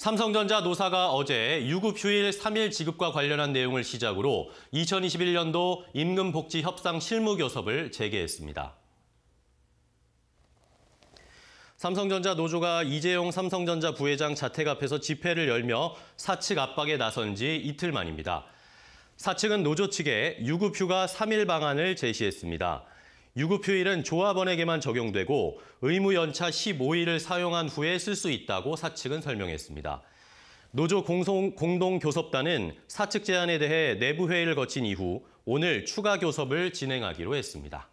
삼성전자 노사가 어제 유급 휴일 3일 지급과 관련한 내용을 시작으로 2021년도 임금복지 협상 실무 교섭을 재개했습니다. 삼성전자 노조가 이재용 삼성전자 부회장 자택 앞에서 집회를 열며 사측 압박에 나선 지 이틀 만입니다. 사측은 노조 측에 유급 휴가 3일 방안을 제시했습니다. 유급휴일은 조합원에게만 적용되고 의무 연차 15일을 사용한 후에 쓸 수 있다고 사측은 설명했습니다. 노조 공 공동교섭단은 사측 제안에 대해 내부 회의를 거친 이후 오늘 추가 교섭을 진행하기로 했습니다.